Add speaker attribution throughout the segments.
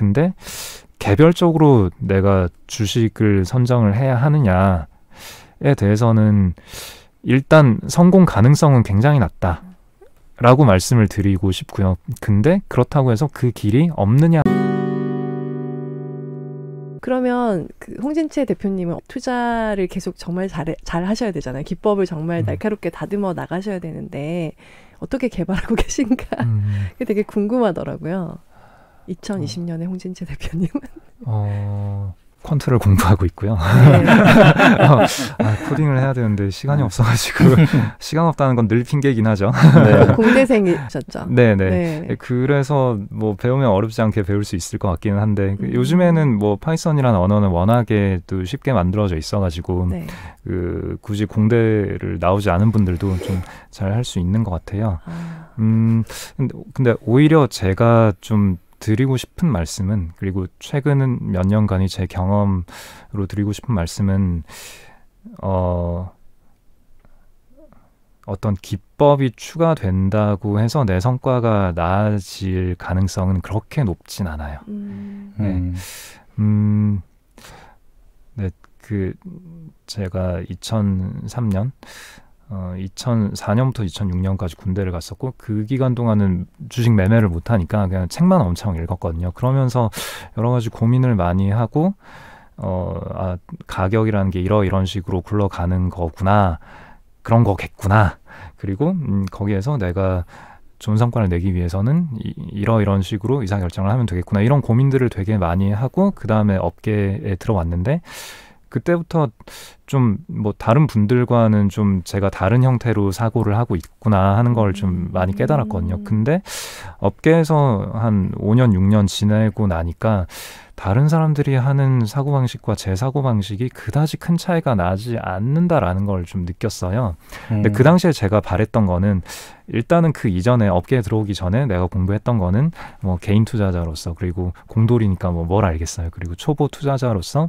Speaker 1: 근데 개별적으로 내가 주식을 선정을 해야 하느냐에 대해서는 일단 성공 가능성은 굉장히 낮다. 라고 말씀을 드리고 싶고요. 근데 그렇다고 해서 그 길이 없느냐.
Speaker 2: 그러면 그 홍진채 대표님은 투자를 계속 정말 잘, 잘 하셔야 되잖아요. 기법을 정말 음. 날카롭게 다듬어 나가셔야 되는데 어떻게 개발하고 계신가? 음. 그게 되게 궁금하더라고요. 2020년에 홍진재 대표님은
Speaker 1: 어, 퀀트를 공부하고 있고요. 네. 어, 아, 코딩을 해야 되는데 시간이 네. 없어가지고 시간 없다는 건 늘 핑계긴 하죠. 네.
Speaker 2: 공대생이셨죠. 네네. 네. 네. 네.
Speaker 1: 예, 그래서 뭐 배우면 어렵지 않게 배울 수 있을 것 같기는 한데 그 음. 요즘에는 뭐 파이썬이라는 언어는 워낙에 또 쉽게 만들어져 있어가지고 네. 그 굳이 공대를 나오지 않은 분들도 좀 잘 할 수 있는 것 같아요. 아. 음 근데, 근데 오히려 제가 좀 드리고 싶은 말씀은 그리고 최근 몇 년간의 제 경험으로 드리고 싶은 말씀은 어 어떤 기법이 추가된다고 해서 내 성과가 나아질 가능성은 그렇게 높진 않아요. 음. 네. 음. 음 네, 그 제가 2003년 어, 2004년부터 2006년까지 군대를 갔었고 그 기간 동안은 주식 매매를 못하니까 그냥 책만 엄청 읽었거든요. 그러면서 여러 가지 고민을 많이 하고 어, 아, 가격이라는 게 이러 이런 식으로 굴러가는 거구나. 그런 거겠구나. 그리고 음, 거기에서 내가 좋은 성과를 내기 위해서는 이, 이러 이런 식으로 이사 결정을 하면 되겠구나. 이런 고민들을 되게 많이 하고 그 다음에 업계에 들어왔는데 그때부터 좀 뭐 다른 분들과는 좀 제가 다른 형태로 사고를 하고 있구나 하는 걸좀 음. 많이 깨달았거든요. 음. 근데 업계에서 한 5년, 6년 지내고 나니까 다른 사람들이 하는 사고방식과 제 사고방식이 그다지 큰 차이가 나지 않는다라는 걸 좀 느꼈어요. 근데 음. 그 당시에 제가 바랬던 거는 일단은 그 이전에 업계에 들어오기 전에 내가 공부했던 거는 뭐 개인 투자자로서 그리고 공돌이니까 뭐 뭘 알겠어요. 그리고 초보 투자자로서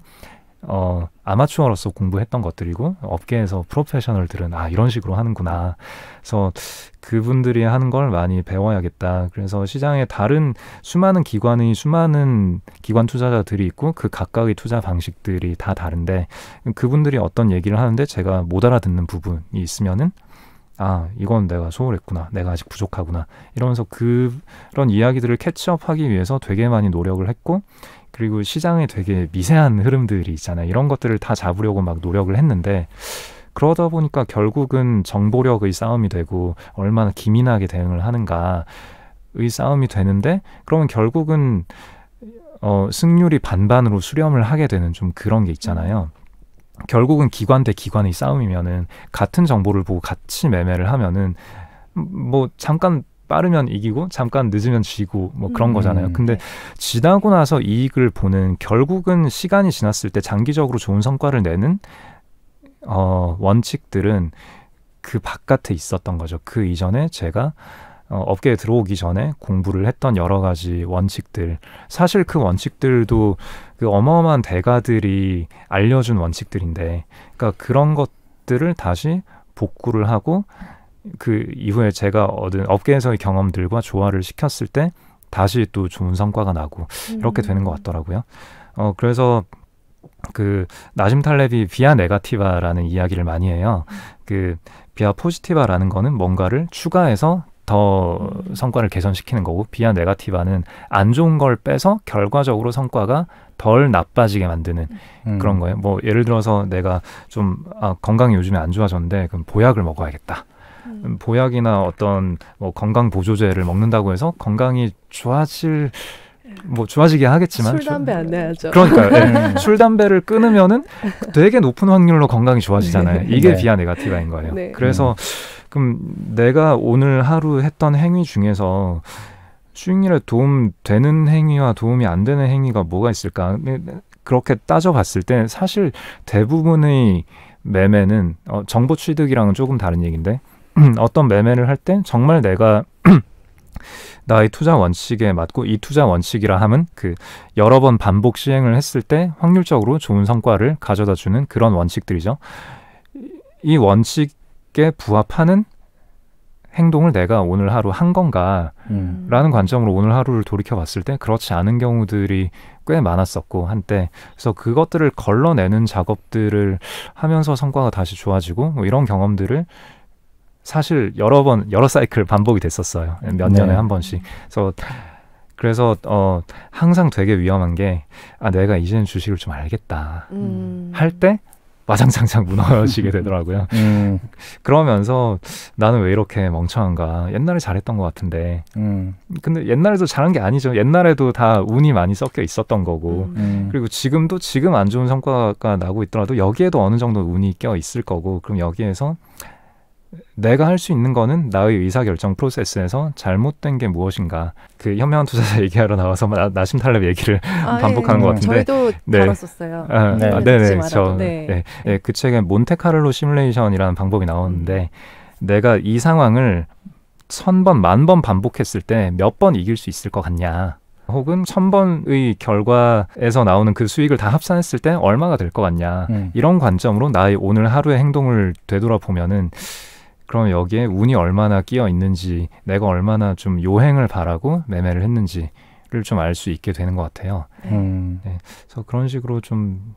Speaker 1: 어, 아마추어로서 공부했던 것들이고 업계에서 프로페셔널들은 아 이런 식으로 하는구나. 그래서 그분들이 하는 걸 많이 배워야겠다. 그래서 시장에 다른 수많은 기관이 수많은 기관 투자자들이 있고 그 각각의 투자 방식들이 다 다른데 그분들이 어떤 얘기를 하는데 제가 못 알아듣는 부분이 있으면은 아, 이건 내가 소홀했구나. 내가 아직 부족하구나. 이러면서 그런 이야기들을 캐치업하기 위해서 되게 많이 노력을 했고, 그리고 시장에 되게 미세한 흐름들이 있잖아요. 이런 것들을 다 잡으려고 막 노력을 했는데 그러다 보니까 결국은 정보력의 싸움이 되고 얼마나 기민하게 대응을 하는가의 싸움이 되는데 그러면 결국은 어, 승률이 반반으로 수렴을 하게 되는 좀 그런 게 있잖아요. 결국은 기관 대 기관의 싸움이면은 같은 정보를 보고 같이 매매를 하면은 뭐 잠깐 빠르면 이기고 잠깐 늦으면 지고 뭐 그런 음. 거잖아요. 네. 근데 지나고 나서 이익을 보는 결국은 시간이 지났을 때 장기적으로 좋은 성과를 내는 어, 원칙들은 그 바깥에 있었던 거죠. 그 이전에 제가 어, 업계에 들어오기 전에 공부를 했던 여러 가지 원칙들. 사실 그 원칙들도 그 어마어마한 대가들이 알려준 원칙들인데, 그러니까 그런 것들을 다시 복구를 하고 그 이후에 제가 얻은 업계에서의 경험들과 조화를 시켰을 때 다시 또 좋은 성과가 나고 이렇게 되는 것 음. 같더라고요. 어 그래서 그 나심 탈레비 비아 네가티바라는 이야기를 많이 해요. 그 비아 포지티바라는 거는 뭔가를 추가해서 더 음. 성과를 개선시키는 거고 비아 네가티바는 안 좋은 걸 빼서 결과적으로 성과가 덜 나빠지게 만드는 음. 그런 거예요. 뭐 예를 들어서 내가 좀 아, 건강이 요즘에 안 좋아졌는데 그럼 보약을 먹어야겠다. 음. 보약이나 어떤 뭐 건강 보조제를 먹는다고 해서 건강이 좋아질 뭐 좋아지게 하겠지만 술 담배 안 내야죠. 그러니까 예. 네. 술 담배를 끊으면은 되게 높은 확률로 건강이 좋아지잖아요. 네. 이게 네. 비아 네가티브인 거예요. 네. 그래서 음. 그럼 내가 오늘 하루 했던 행위 중에서 수익률에 도움 되는 행위와 도움이 안 되는 행위가 뭐가 있을까? 네, 그렇게 따져봤을 때 사실 대부분의 매매는 어, 정보 취득이랑은 조금 다른 얘기인데 음, 어떤 매매를 할 때 정말 내가 나의 투자 원칙에 맞고 이 투자 원칙이라 함은 그 여러 번 반복 시행을 했을 때 확률적으로 좋은 성과를 가져다 주는 그런 원칙들이죠. 이 원칙에 부합하는 행동을 내가 오늘 하루 한 건가라는 음. 관점으로 오늘 하루를 돌이켜 봤을 때 그렇지 않은 경우들이 꽤 많았었고 한때 그래서 그것들을 걸러내는 작업들을 하면서 성과가 다시 좋아지고 뭐 이런 경험들을 사실 여러 번 여러 사이클 반복이 됐었어요. 몇 네. 년에 네. 한 번씩. 그래서 그래서 어 항상 되게 위험한 게 아 내가 이제는 주식을 좀 알겠다 음. 할때 와장창창 무너지게 되더라고요. 음. 그러면서 나는 왜 이렇게 멍청한가? 옛날에 잘했던 것 같은데. 음. 근데 옛날에도 잘한 게 아니죠. 옛날에도 다 운이 많이 섞여 있었던 거고. 음. 음. 그리고 지금도 지금 안 좋은 성과가 나고 있더라도 여기에도 어느 정도 운이 껴 있을 거고. 그럼 여기에서 내가 할 수 있는 거는 나의 의사결정 프로세스에서 잘못된 게 무엇인가 그 현명한 투자자 얘기하러 나와서 나, 나 심탈랩 얘기를 아, 반복하는 예, 것 예. 같은데 저희도 네. 다뤘었어요 아, 네. 아, 네네 저, 네. 네. 네. 네. 예, 그 책에 몬테카를로 시뮬레이션이라는 방법이 나오는데 음. 내가 이 상황을 천 번 만 번 반복했을 때 몇 번 이길 수 있을 것 같냐 혹은 천번의 결과에서 나오는 그 수익을 다 합산했을 때 얼마가 될 것 같냐 음. 이런 관점으로 나의 오늘 하루의 행동을 되돌아보면은 그럼 여기에 운이 얼마나 끼어 있는지, 내가 얼마나 좀 요행을 바라고 매매를 했는지를 좀 알 수 있게 되는 것 같아요. 네. 음. 네. 그래서 그런 식으로 좀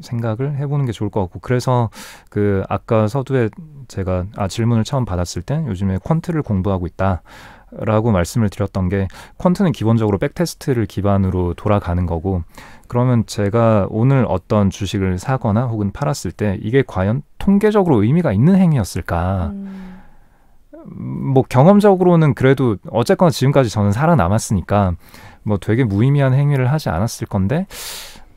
Speaker 1: 생각을 해보는 게 좋을 것 같고 그래서 그 아까 서두에 제가 아 질문을 처음 받았을 때 요즘에 퀀트를 공부하고 있다. 라고 말씀을 드렸던 게 퀀트는 기본적으로 백테스트를 기반으로 돌아가는 거고 그러면 제가 오늘 어떤 주식을 사거나 혹은 팔았을 때 이게 과연 통계적으로 의미가 있는 행위였을까? 음. 뭐 경험적으로는 그래도 어쨌거나 지금까지 저는 살아남았으니까 뭐 되게 무의미한 행위를 하지 않았을 건데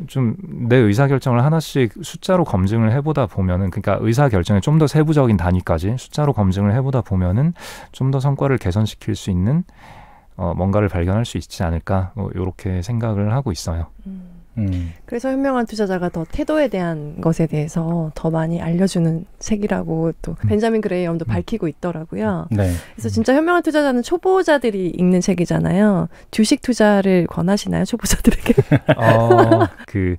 Speaker 1: 좀 내 의사 결정을 하나씩 숫자로 검증을 해보다 보면은 그러니까 의사 결정의 좀더 세부적인 단위까지 숫자로 검증을 해보다 보면은 좀 더 성과를 개선시킬 수 있는 어, 뭔가를 발견할 수 있지 않을까 뭐 이렇게 생각을 하고 있어요. 음. 음.
Speaker 2: 그래서 현명한 투자자가 더 태도에 대한 것에 대해서 더 많이 알려주는 책이라고 또 음. 벤자민 그레이엄도 음. 밝히고 있더라고요. 음. 네. 그래서 음. 진짜 현명한 투자자는 초보자들이 읽는 책이잖아요. 주식 투자를 권하시나요, 초보자들에게?
Speaker 1: 어, 그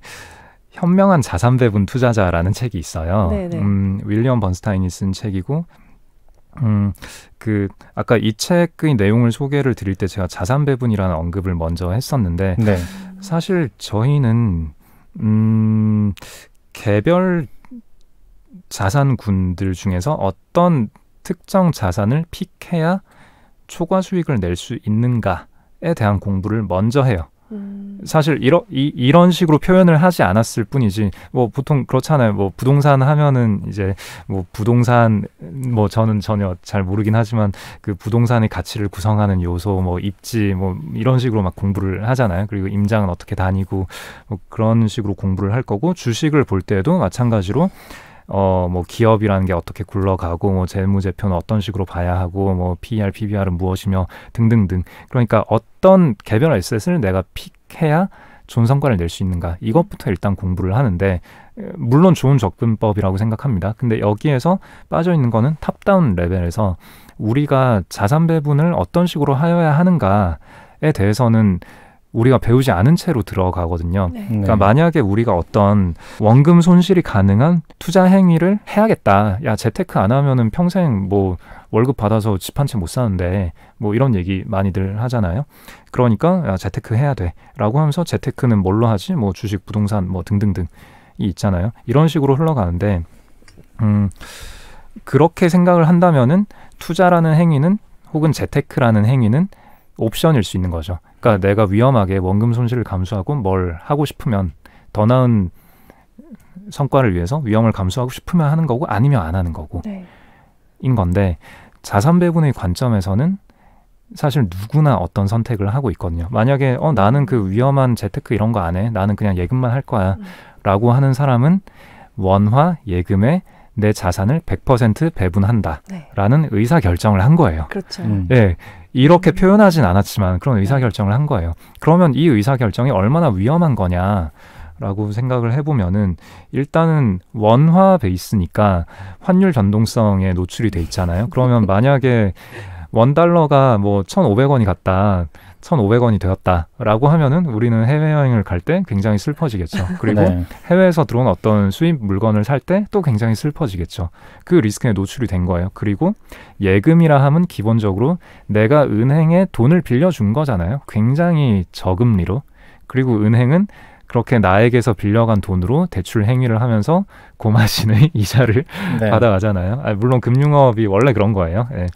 Speaker 1: 현명한 자산 배분 투자자라는 책이 있어요. 네네. 음, 윌리엄 번스타인이 쓴 책이고 음, 그, 아까 이 책의 내용을 소개를 드릴 때 제가 자산 배분이라는 언급을 먼저 했었는데, 네. 사실 저희는 음, 개별 자산군들 중에서 어떤 특정 자산을 픽해야 초과 수익을 낼 수 있는가에 대한 공부를 먼저 해요. 음. 사실 이러, 이, 이런 식으로 표현을 하지 않았을 뿐이지 뭐 보통 그렇잖아요 뭐 부동산 하면은 이제 뭐 부동산 뭐 저는 전혀 잘 모르긴 하지만 그 부동산의 가치를 구성하는 요소 뭐 입지 뭐 이런 식으로 막 공부를 하잖아요 그리고 임장은 어떻게 다니고 뭐 그런 식으로 공부를 할 거고 주식을 볼때도 마찬가지로 어, 뭐 기업이라는 게 어떻게 굴러가고 뭐 재무제표는 어떤 식으로 봐야 하고 뭐 PER, PBR은 무엇이며 등등등. 그러니까 어떤 개별 에셋을 내가 픽해야 좋은 성과를 낼 수 있는가 이것부터 일단 공부를 하는데 물론 좋은 접근법이라고 생각합니다. 근데 여기에서 빠져 있는 거는 탑다운 레벨에서 우리가 자산 배분을 어떤 식으로 하여야 하는가에 대해서는 우리가 배우지 않은 채로 들어가거든요. 네. 그러니까 네. 만약에 우리가 어떤 원금 손실이 가능한 투자 행위를 해야겠다. 야 재테크 안 하면은 평생 뭐 월급 받아서 집 한 채 못 사는데 뭐 이런 얘기 많이들 하잖아요. 그러니까 야 재테크 해야 돼라고 하면서 재테크는 뭘로 하지? 뭐 주식, 부동산 뭐 등등등이 있잖아요. 이런 식으로 흘러가는데 음 그렇게 생각을 한다면은 투자라는 행위는 혹은 재테크라는 행위는 옵션일 수 있는 거죠. 그러니까 내가 위험하게 원금 손실을 감수하고 뭘 하고 싶으면 더 나은 성과를 위해서 위험을 감수하고 싶으면 하는 거고 아니면 안 하는 거고 네. 인 건데 자산 배분의 관점에서는 사실 누구나 어떤 선택을 하고 있거든요. 만약에 어 나는 그 위험한 재테크 이런 거 안 해. 나는 그냥 예금만 할 거야라고 음. 하는 사람은 원화 예금에 내 자산을 100% 배분한다라는 네. 의사 결정을 한 거예요. 그렇죠. 음. 예. 이렇게 음. 표현하진 않았지만 그런 네. 의사 결정을 한 거예요. 그러면 이 의사 결정이 얼마나 위험한 거냐? 라고 생각을 해보면은 일단은 원화 베이스니까 환율 변동성에 노출이 돼 있잖아요. 그러면 만약에 원 달러가 뭐 1,500원이 갔다. 1,500원이 되었다라고 하면은 우리는 해외여행을 갈 때 굉장히 슬퍼지겠죠. 그리고 네. 해외에서 들어온 어떤 수입 물건을 살 때 또 굉장히 슬퍼지겠죠. 그 리스크에 노출이 된 거예요. 그리고 예금이라 함은 기본적으로 내가 은행에 돈을 빌려준 거잖아요. 굉장히 저금리로. 그리고 은행은 그렇게 나에게서 빌려간 돈으로 대출 행위를 하면서 고마신의 이자를 네. 받아가잖아요. 아, 물론 금융업이 원래 그런 거예요. 예.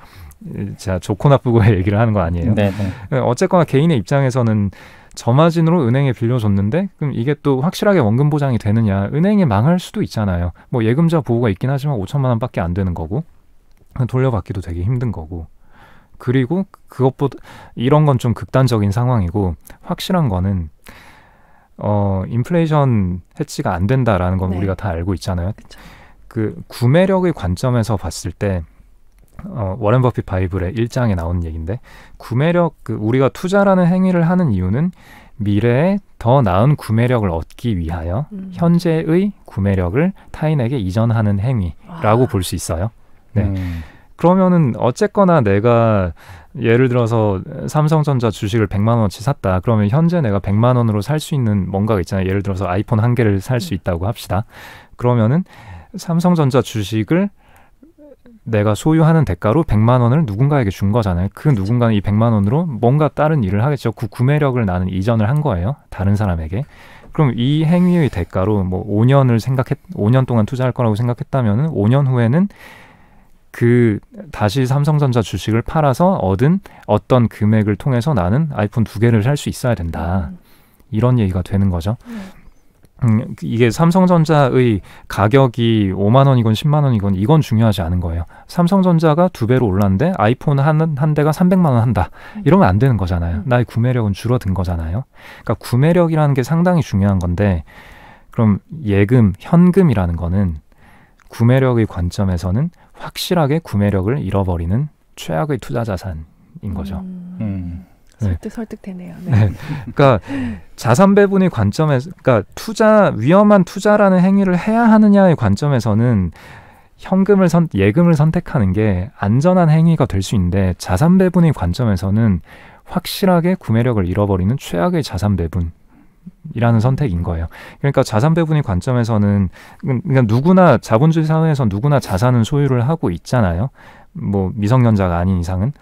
Speaker 1: 자 좋고 나쁘고의 얘기를 하는 거 아니에요. 네네. 네. 예, 어쨌거나 개인의 입장에서는 저마진으로 은행에 빌려줬는데 그럼 이게 또 확실하게 원금 보장이 되느냐 은행이 망할 수도 있잖아요. 뭐 예금자 보호가 있긴 하지만 5천만 원밖에 안 되는 거고 돌려받기도 되게 힘든 거고 그리고 그것보다 이런 건 좀 극단적인 상황이고 확실한 거는 어 인플레이션 해치가 안 된다라는 건 네. 우리가 다 알고 있잖아요. 그쵸. 그 구매력의 관점에서 봤을 때 어, 워렌 버핏 바이블의 1장에 나온 얘기인데 구매력 그 우리가 투자라는 행위를 하는 이유는 미래에 더 나은 구매력을 얻기 위하여 음. 현재의 구매력을 타인에게 이전하는 행위라고 볼 수 있어요. 네. 음. 그러면은 어쨌거나 내가 예를 들어서 삼성전자 주식을 100만 원어치 샀다. 그러면 현재 내가 100만 원으로 살 수 있는 뭔가가 있잖아요. 예를 들어서 아이폰 한 개를 살수 음. 있다고 합시다. 그러면은 삼성전자 주식을 내가 소유하는 대가로 100만 원을 누군가에게 준 거잖아요. 그 누군가는 이 100만 원으로 뭔가 다른 일을 하겠죠. 그 구매력을 나는 이전을 한 거예요. 다른 사람에게. 그럼 이 행위의 대가로 뭐 5년을 생각했 5년 동안 투자할 거라고 생각했다면은 5년 후에는 그 다시 삼성전자 주식을 팔아서 얻은 어떤 금액을 통해서 나는 아이폰 두 개를 살 수 있어야 된다. 음. 이런 얘기가 되는 거죠. 음. 음, 이게 삼성전자의 가격이 5만 원이건 10만 원이건 이건 중요하지 않은 거예요. 삼성전자가 두 배로 올랐는데 아이폰 한, 한 대가 300만 원 한다. 이러면 안 되는 거잖아요. 음. 나의 구매력은 줄어든 거잖아요. 그러니까 구매력이라는 게 상당히 중요한 건데 그럼 예금, 현금이라는 거는 구매력의 관점에서는 확실하게 구매력을 잃어버리는 최악의 투자 자산인 거죠. 음. 음. 네.
Speaker 2: 설득 설득되네요. 네. 네. 그러니까
Speaker 1: 자산 배분의 관점에서 그러니까 투자 위험한 투자라는 행위를 해야 하느냐의 관점에서는 현금을 선, 예금을 선택하는 게 안전한 행위가 될 수 있는데 자산 배분의 관점에서는 확실하게 구매력을 잃어버리는 최악의 자산 배분 이라는 선택인 거예요. 그러니까 자산 배분의 관점에서는 음, 그러니까 누구나 자본주의 사회에서 누구나 자산은 소유를 하고 있잖아요. 뭐 미성년자가 아닌 이상은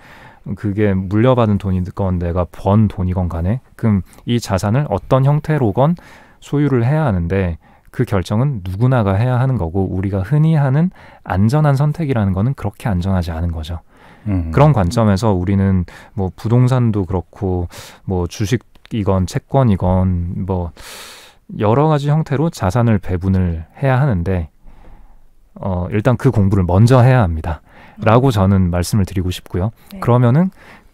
Speaker 1: 그게 물려받은 돈이건 내가 번 돈이건 간에 그럼 이 자산을 어떤 형태로건 소유를 해야 하는데 그 결정은 누구나가 해야 하는 거고 우리가 흔히 하는 안전한 선택이라는 거는 그렇게 안전하지 않은 거죠. 음. 그런 관점에서 우리는 뭐 부동산도 그렇고 뭐 주식이건 채권이건 뭐 여러 가지 형태로 자산을 배분을 해야 하는데 어, 일단 그 공부를 먼저 해야 합니다. 라고 음. 저는 말씀을 드리고 싶고요. 네. 그러면은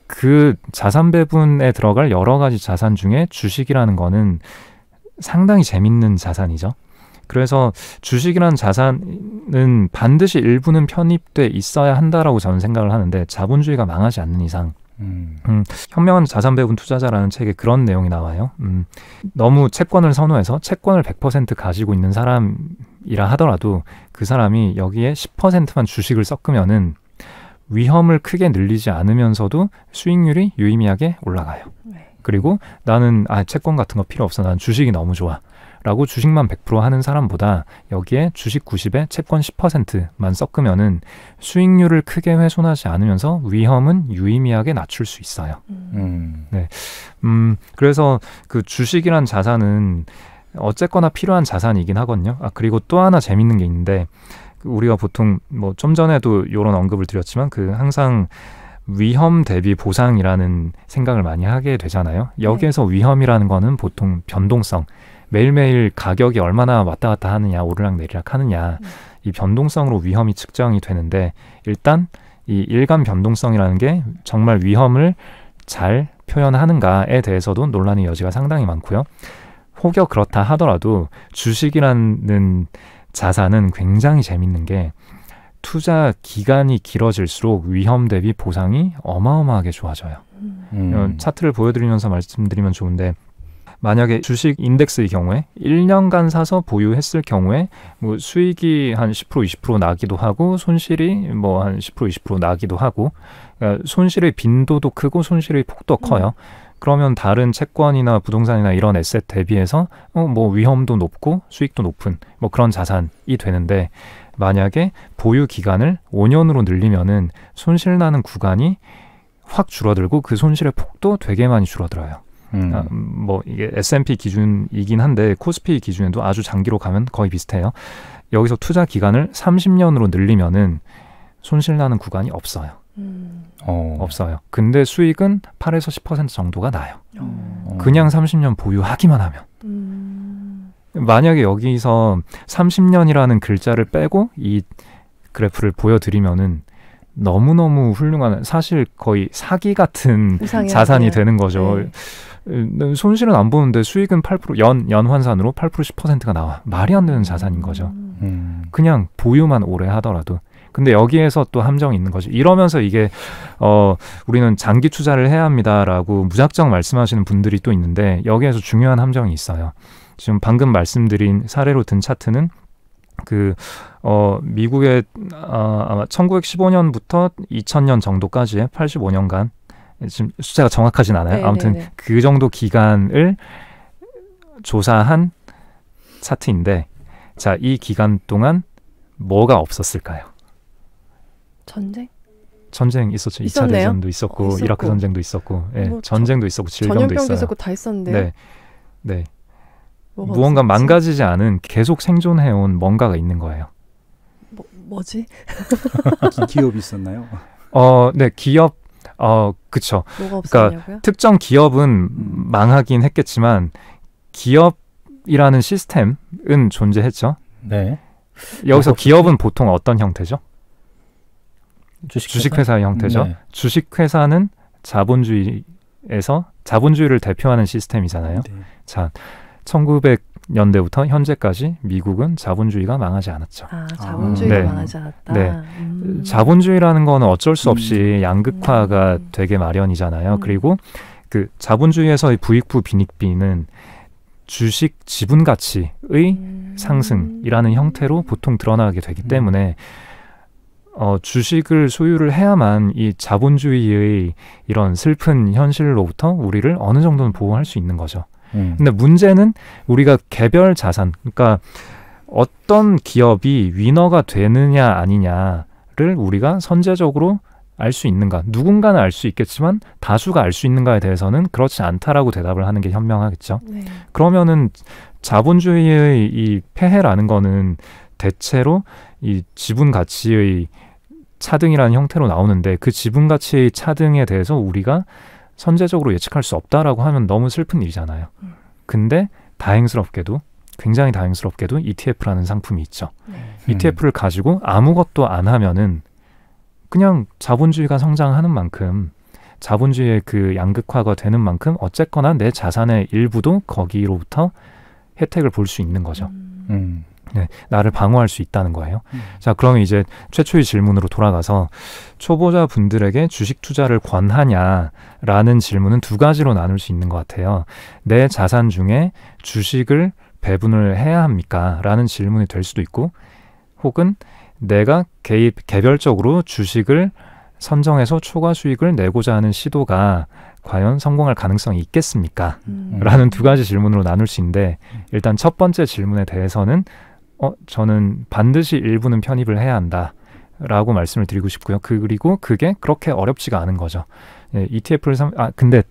Speaker 1: 그 자산 배분에 들어갈 여러 가지 자산 중에 주식이라는 거는 상당히 재밌는 자산이죠. 그래서 주식이란 자산은 반드시 일부는 편입돼 있어야 한다라고 저는 생각을 하는데 자본주의가 망하지 않는 이상 음. 음, 현명한 자산 배분 투자자라는 책에 그런 내용이 나와요. 음, 너무 채권을 선호해서 채권을 100% 가지고 있는 사람 사람이라 하더라도 그 사람이 여기에 10%만 주식을 섞으면은 위험을 크게 늘리지 않으면서도 수익률이 유의미하게 올라가요. 네. 그리고 나는 아 채권 같은 거 필요 없어. 난 주식이 너무 좋아. 라고 주식만 100% 하는 사람보다 여기에 주식 90에 채권 10%만 섞으면은 수익률을 크게 훼손하지 않으면서 위험은 유의미하게 낮출 수 있어요. 음. 음. 네. 음, 그래서 그 주식이란 자산은 어쨌거나 필요한 자산이긴 하거든요. 아, 그리고 또 하나 재밌는 게 있는데 우리가 보통 뭐 좀 전에도 이런 언급을 드렸지만 그 항상 위험 대비 보상이라는 생각을 많이 하게 되잖아요. 네. 여기에서 네. 위험이라는 거는 보통 변동성, 매일매일 가격이 얼마나 왔다 갔다 하느냐, 오르락 내리락 하느냐, 네. 이 변동성으로 위험이 측정이 되는데 일단 이 일감 변동성이라는 게 정말 위험을 잘 표현하는가에 대해서도 논란의 여지가 상당히 많고요. 혹여 그렇다 하더라도 주식이라는 자산은 굉장히 재밌는 게 투자 기간이 길어질수록 위험 대비 보상이 어마어마하게 좋아져요. 음. 음. 차트를 보여드리면서 말씀드리면 좋은데 만약에 주식 인덱스의 경우에 1년간 사서 보유했을 경우에 뭐 수익이 한 10% 20% 나기도 하고 손실이 뭐 한 10% 20% 나기도 하고 그러니까 손실의 빈도도 크고 손실의 폭도 커요. 음. 그러면 다른 채권이나 부동산이나 이런 에셋 대비해서 어, 뭐 위험도 높고 수익도 높은 뭐 그런 자산이 되는데 만약에 보유 기간을 5년으로 늘리면은 손실 나는 구간이 확 줄어들고 그 손실의 폭도 되게 많이 줄어들어요. 음. 아, 뭐 이게 S&P 기준이긴 한데 코스피 기준에도 아주 장기로 가면 거의 비슷해요. 여기서 투자 기간을 30년으로 늘리면은 손실 나는 구간이 없어요. 어. 없어요. 근데 수익은 8에서 10% 정도가 나요. 음. 그냥 30년 보유하기만 하면. 음. 만약에 여기서 30년이라는 글자를 빼고 이 그래프를 보여드리면은 너무너무 훌륭한 사실 거의 사기 같은 자산이 아니에요. 되는 거죠. 네. 음, 음, 손실은 안 보는데 수익은 8%연 연환산으로 8% 10%가 나와 말이 안 되는 자산인 거죠. 음. 음. 그냥 보유만 오래 하더라도 근데 여기에서 또 함정이 있는 거죠. 이러면서 이게 어 우리는 장기 투자를 해야 합니다라고 무작정 말씀하시는 분들이 또 있는데 여기에서 중요한 함정이 있어요. 지금 방금 말씀드린 사례로 든 차트는 그, 어, 미국의, 어, 아마 1915년부터 2000년 정도까지의 85년간, 지금 숫자가 정확하진 않아요. 네네네. 아무튼 네, 네. 그 정도 기간을 조사한 차트인데, 자, 이 기간 동안 뭐가 없었을까요? 전쟁? 전쟁 있었죠. 있었네요? 차 대전도 있었고, 어, 있었고. 이라크 전쟁도 있었고, 예, 뭐, 전쟁도 있었고 질병도 있었고다 있었는데. 네, 네.
Speaker 2: 무언가 망가지지
Speaker 1: 않은 계속 생존해온 뭔가가 있는 거예요.
Speaker 2: 뭐, 뭐지? 기,
Speaker 1: 업이 있었나요? 어, 네, 기업. 어, 그쵸. 그러니까 특정 기업은 음. 망하긴 했겠지만 기업이라는 시스템은 존재했죠. 네. 여기서 뭐, 기업은 보통 어떤 형태죠? 주식회사? 의 형태죠. 네. 주식회사는 자본주의에서 자본주의를 대표하는 시스템이잖아요. 네. 자, 1900년대부터 현재까지 미국은 자본주의가 망하지 않았죠. 아, 아, 자본주의가 네. 망하지 않았다. 네. 음. 자본주의라는 거는 어쩔 수 없이 음. 네. 양극화가 음. 되게 마련이잖아요. 음. 그리고 그 자본주의에서의 부익부 빈익비는 주식 지분 가치의 음. 상승이라는 형태로 보통 드러나게 되기 음. 때문에 어, 주식을 소유를 해야만 이 자본주의의 이런 슬픈 현실로부터 우리를 어느 정도는 보호할 수 있는 거죠. 음. 근데 문제는 우리가 개별 자산, 그러니까 어떤 기업이 위너가 되느냐 아니냐를 우리가 선제적으로 알 수 있는가? 누군가는 알 수 있겠지만 다수가 알 수 있는가에 대해서는 그렇지 않다라고 대답을 하는 게 현명하겠죠. 네. 그러면은 자본주의의 이 폐해라는 거는 대체로 이 지분 가치의 차등이라는 형태로 나오는데 그 지분 가치 차등에 대해서 우리가 선제적으로 예측할 수 없다라고 하면 너무 슬픈 일이잖아요. 음. 근데 다행스럽게도 굉장히 다행스럽게도 ETF라는 상품이 있죠. 네. ETF를 가지고 아무것도 안 하면은 그냥 자본주의가 성장하는 만큼 자본주의의 그 양극화가 되는 만큼 어쨌거나 내 자산의 일부도 거기로부터 혜택을 볼 수 있는 거죠. 음. 음. 네, 나를 방어할 수 있다는 거예요. 음. 자, 그러면 이제 최초의 질문으로 돌아가서 초보자 분들에게 주식 투자를 권하냐라는 질문은 두 가지로 나눌 수 있는 것 같아요. 내 자산 중에 주식을 배분을 해야 합니까? 라는 질문이 될 수도 있고, 혹은 내가 개입, 개별적으로 주식을 선정해서 초과 수익을 내고자 하는 시도가 과연 성공할 가능성이 있겠습니까? 음. 라는 두 가지 질문으로 나눌 수 있는데, 일단 첫 번째 질문에 대해서는 어, 저는 반드시 일부는 편입을 해야 한다. 라고 말씀을 드리고 싶고요. 그, 그리고 그게 그렇게 어렵지가 않은 거죠. 예, ETF를 삼, 아, 근데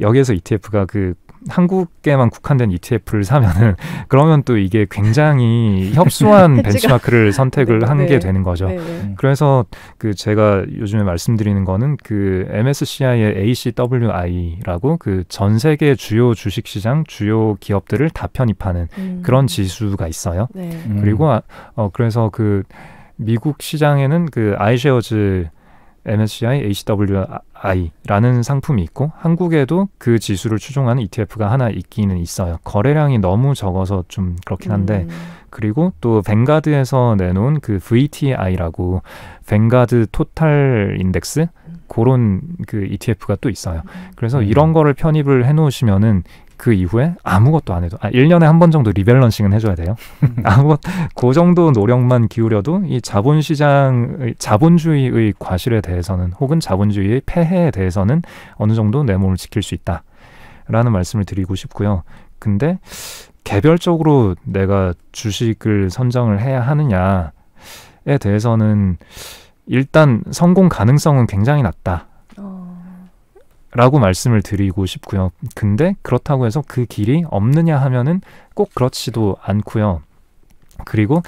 Speaker 1: 여기에서 ETF가 그 한국에만 국한된 ETF를 사면은 그러면 또 이게 굉장히 협소한 벤치마크를 선택을 네, 한게 네. 되는 거죠. 네, 네, 그래서 그 제가 요즘에 말씀드리는 거는 그 MSCI의 ACWI라고 그 전 세계 주요 주식 시장 주요 기업들을 다 편입하는 음. 그런 지수가 있어요. 네. 음. 그리고 아, 어 그래서 그 미국 시장에는 그 아이쉐어즈 MSCI h c w i 라는 상품이 있고 한국에도 그 지수를 추종하는 ETF가 하나 있기는 있어요. 거래량이 너무 적어서 좀 그렇긴 한데 음. 그리고 또 뱅가드에서 내놓은 그 VTI라고 뱅가드 토탈 인덱스 그런 그 ETF가 또 있어요. 그래서 음. 이런 거를 편입을 해놓으시면은 그 이후에 아무것도 안 해도 아, 1년에 한 번 정도 리밸런싱은 해줘야 돼요. 음. 아무것 그 정도 노력만 기울여도 이 자본시장의 자본주의의 과실에 대해서는 혹은 자본주의의 폐해에 대해서는 어느 정도 내 몸을 지킬 수 있다라는 말씀을 드리고 싶고요. 근데 개별적으로 내가 주식을 선정을 해야 하느냐에 대해서는 일단 성공 가능성은 굉장히 낮다. 라고 말씀을 드리고 싶고요. 근데 그렇다고 해서 그 길이 없느냐 하면은 꼭 그렇지도 않고요. 그리고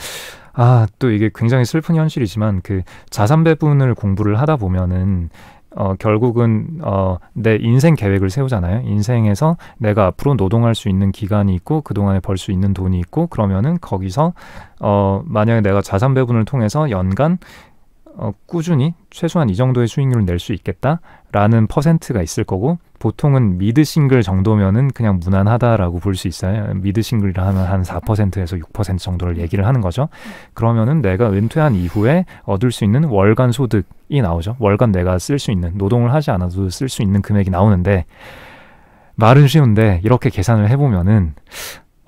Speaker 1: 아, 또 이게 굉장히 슬픈 현실이지만 그 자산 배분을 공부를 하다 보면은 어, 결국은 어, 내 인생 계획을 세우잖아요. 인생에서 내가 앞으로 노동할 수 있는 기간이 있고 그동안에 벌 수 있는 돈이 있고 그러면은 거기서 어, 만약에 내가 자산 배분을 통해서 연간 어, 꾸준히 최소한 이 정도의 수익률을 낼 수 있겠다라는 퍼센트가 있을 거고 보통은 미드 싱글 정도면은 그냥 무난하다라고 볼 수 있어요. 미드 싱글이라 하면 한 4%에서 6% 정도를 얘기를 하는 거죠. 그러면은 내가 은퇴한 이후에 얻을 수 있는 월간 소득이 나오죠. 월간 내가 쓸 수 있는 노동을 하지 않아도 쓸 수 있는 금액이 나오는데 말은 쉬운데 이렇게 계산을 해보면은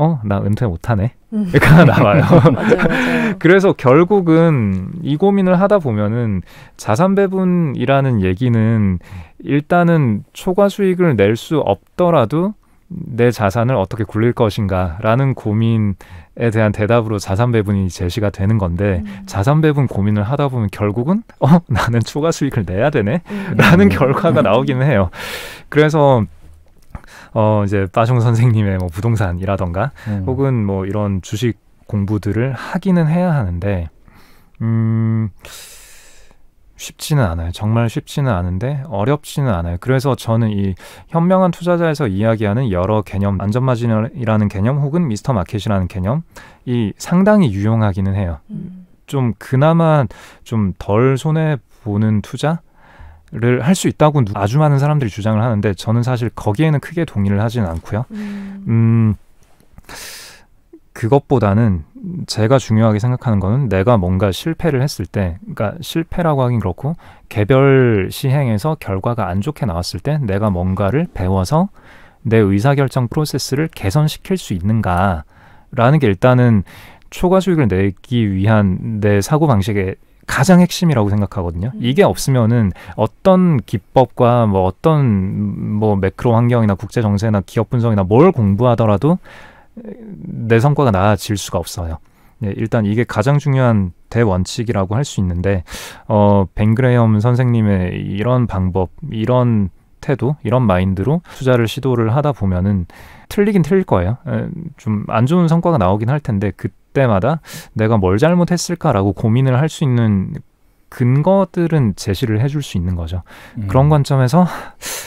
Speaker 1: 어, 나 은퇴 못하네. 그러니 음. 나와요. 맞아요, 맞아요. 그래서 결국은 이 고민을 하다 보면은 자산 배분이라는 얘기는 일단은 초과 수익을 낼 수 없더라도 내 자산을 어떻게 굴릴 것인가라는 고민에 대한 대답으로 자산 배분이 제시가 되는 건데 음. 자산 배분 고민을 하다 보면 결국은 어 나는 초과 수익을 내야 되네라는 음. 음. 결과가 나오기는 해요. 그래서 어 이제 빠숑 선생님의 뭐 부동산이라던가 음. 혹은 뭐 이런 주식 공부들을 하기는 해야 하는데 음 쉽지는 않아요. 정말 쉽지는 않은데 어렵지는 않아요. 그래서 저는 이 현명한 투자자에서 이야기하는 여러 개념, 안전마진이라는 개념 혹은 미스터 마켓이라는 개념 이 상당히 유용하기는 해요. 음. 좀 그나마 좀 덜 손해 보는 투자 를할수 있다고 아주 많은 사람들이 주장을 하는데 저는 사실 거기에는 크게 동의를 하지는 않고요. 음. 음 그것보다는 제가 중요하게 생각하는 거는 내가 뭔가 실패를 했을 때, 그러니까 실패라고 하긴 그렇고 개별 시행에서 결과가 안 좋게 나왔을 때 내가 뭔가를 배워서 내 의사결정 프로세스를 개선시킬 수 있는가라는 게 일단은 초과 수익을 내기 위한 내 사고 방식에 가장 핵심이라고 생각하거든요. 음. 이게 없으면은 어떤 기법과 뭐 어떤 뭐 매크로 환경이나 국제 정세나 기업 분석이나 뭘 공부하더라도 내 성과가 나아질 수가 없어요. 네, 일단 이게 가장 중요한 대원칙이라고 할 수 있는데 어 뱅그레엄 선생님의 이런 방법, 이런 태도, 이런 마인드로 투자를 시도를 하다 보면은 틀리긴 틀릴 거예요. 좀 안 좋은 성과가 나오긴 할 텐데 그 때마다 내가 뭘 잘못했을까라고 고민을 할 수 있는 근거들은 제시를 해줄 수 있는 거죠. 음. 그런 관점에서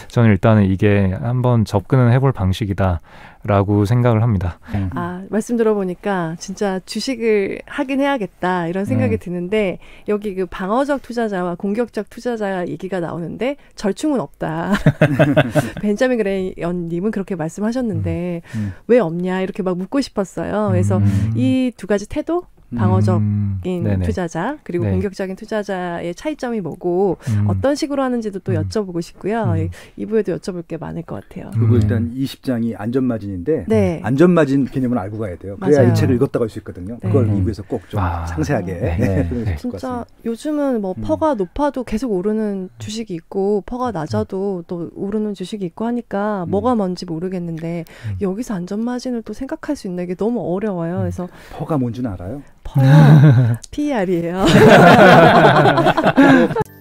Speaker 1: 저는 일단은 이게 한번 접근을 해볼 방식이다라고 생각을 합니다. 음.
Speaker 2: 아 말씀 들어보니까 진짜 주식을 하긴 해야겠다 이런 생각이 음. 드는데 여기 그 방어적 투자자와 공격적 투자자 얘기가 나오는데 절충은 없다. 벤자민 그레이언님은 그렇게 말씀하셨는데 음. 음. 왜 없냐 이렇게 막 묻고 싶었어요. 그래서 음. 이두 가지 태도 음. 방어적인 음, 투자자 그리고 네. 공격적인 투자자의 차이점이 뭐고 음. 어떤 식으로 하는지도 또 음. 여쭤보고 싶고요. 음. 예, 이 2부에도 여쭤볼 게 많을 것 같아요. 그리고 일단
Speaker 1: 20장이 안전마진인데 네. 안전마진 개념을 알고 가야 돼요. 그래야 맞아요. 이 책을 읽었다고 할 수 있거든요. 네. 그걸 이부에서꼭좀 아. 상세하게 네. 네. 진짜
Speaker 2: 요즘은 뭐 퍼가 높아도 계속 오르는 주식이 있고 퍼가 낮아도 또 오르는 주식이 있고 하니까 뭐가 뭔지 모르겠는데 여기서 안전마진을 또 생각할 수 있는 게 너무 어려워요. 그래서 퍼가 뭔지는 알아요? 어, PR이에요.